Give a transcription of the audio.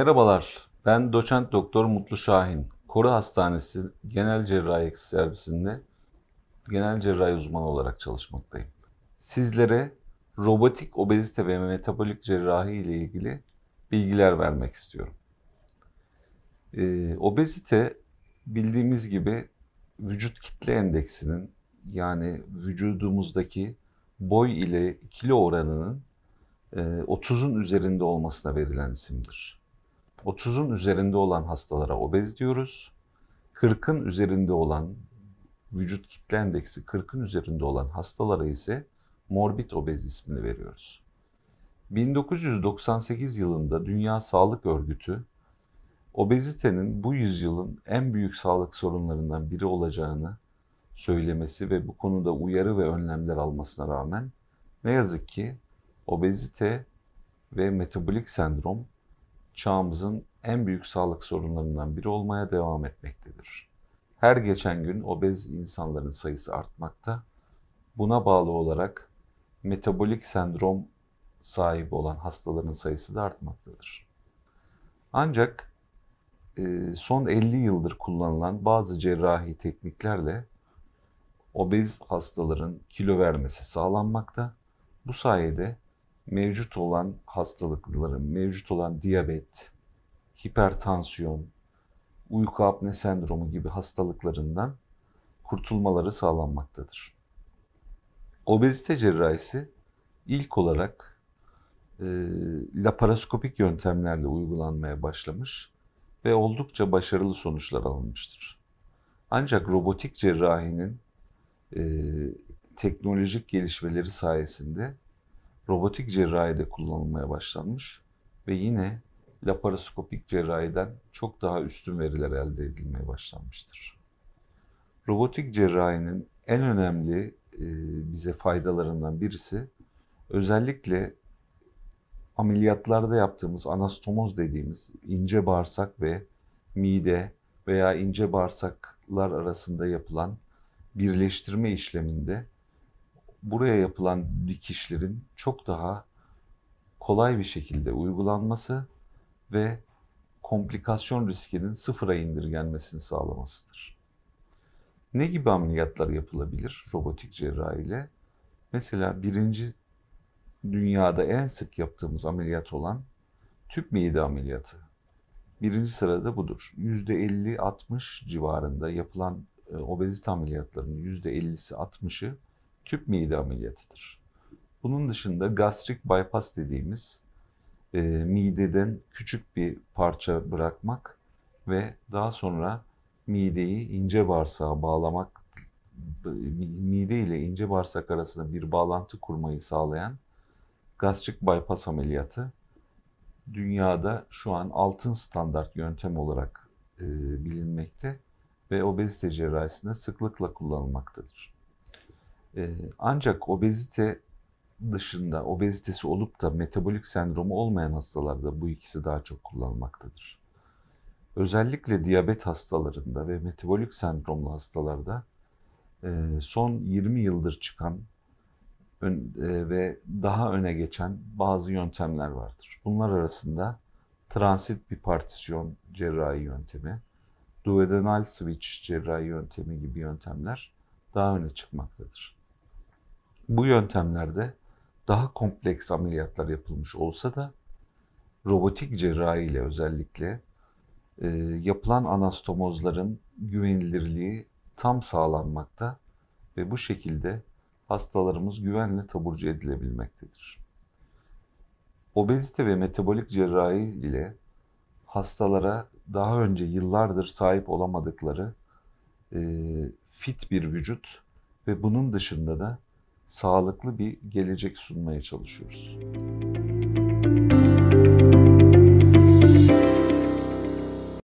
Merhabalar, ben doçent doktor Mutlu Şahin. Koru Hastanesi Genel Cerrahi Servisinde genel cerrahi uzmanı olarak çalışmaktayım. Sizlere robotik obezite ve metabolik cerrahi ile ilgili bilgiler vermek istiyorum. Ee, obezite bildiğimiz gibi vücut kitle endeksinin yani vücudumuzdaki boy ile kilo oranının 30'un e, üzerinde olmasına verilen isimdir. 30'un üzerinde olan hastalara obez diyoruz. 40'ın üzerinde olan vücut kitle endeksi 40'ın üzerinde olan hastalara ise morbid obez ismini veriyoruz. 1998 yılında Dünya Sağlık Örgütü obezitenin bu yüzyılın en büyük sağlık sorunlarından biri olacağını söylemesi ve bu konuda uyarı ve önlemler almasına rağmen ne yazık ki obezite ve metabolik sendrom çağımızın en büyük sağlık sorunlarından biri olmaya devam etmektedir. Her geçen gün obez insanların sayısı artmakta. Buna bağlı olarak metabolik sendrom sahibi olan hastaların sayısı da artmaktadır. Ancak e, son 50 yıldır kullanılan bazı cerrahi tekniklerle obez hastaların kilo vermesi sağlanmakta. Bu sayede mevcut olan hastalıkların, mevcut olan diyabet, hipertansiyon, uyku apne sendromu gibi hastalıklarından kurtulmaları sağlanmaktadır. Obezite cerrahisi ilk olarak e, laparoskopik yöntemlerle uygulanmaya başlamış ve oldukça başarılı sonuçlar alınmıştır. Ancak robotik cerrahinin e, teknolojik gelişmeleri sayesinde robotik cerrahide kullanılmaya başlanmış ve yine laparoskopik cerrahiden çok daha üstün veriler elde edilmeye başlanmıştır. Robotik cerrahinin en önemli e, bize faydalarından birisi özellikle ameliyatlarda yaptığımız anastomoz dediğimiz ince bağırsak ve mide veya ince bağırsaklar arasında yapılan birleştirme işleminde buraya yapılan dikişlerin çok daha kolay bir şekilde uygulanması ve komplikasyon riskinin sıfıra indirgenmesini sağlamasıdır. Ne gibi ameliyatlar yapılabilir robotik cerrahi ile? Mesela birinci dünyada en sık yaptığımız ameliyat olan tüp mide ameliyatı. Birinci sırada budur. %50-60 civarında yapılan e, obezite ameliyatlarının %50'si 60'ı tüp mide ameliyatıdır. Bunun dışında gastrik bypass dediğimiz e, mideden küçük bir parça bırakmak ve daha sonra mideyi ince bağırsağa bağlamak, mide ile ince bağırsak arasında bir bağlantı kurmayı sağlayan gastrik bypass ameliyatı dünyada şu an altın standart yöntem olarak e, bilinmekte ve obezite cerrahisinde sıklıkla kullanılmaktadır. Ee, ancak obezite dışında obezitesi olup da metabolik sendromu olmayan hastalarda bu ikisi daha çok kullanılmaktadır. Özellikle diyabet hastalarında ve metabolik sendromlu hastalarda e, son 20 yıldır çıkan e, ve daha öne geçen bazı yöntemler vardır. Bunlar arasında transit bipartisyon cerrahi yöntemi, duodenal switch cerrahi yöntemi gibi yöntemler daha öne çıkmaktadır. Bu yöntemlerde daha kompleks ameliyatlar yapılmış olsa da robotik cerrahi ile özellikle e, yapılan anastomozların güvenilirliği tam sağlanmakta ve bu şekilde hastalarımız güvenle taburcu edilebilmektedir. Obezite ve metabolik cerrahi ile hastalara daha önce yıllardır sahip olamadıkları e, fit bir vücut ve bunun dışında da sağlıklı bir gelecek sunmaya çalışıyoruz.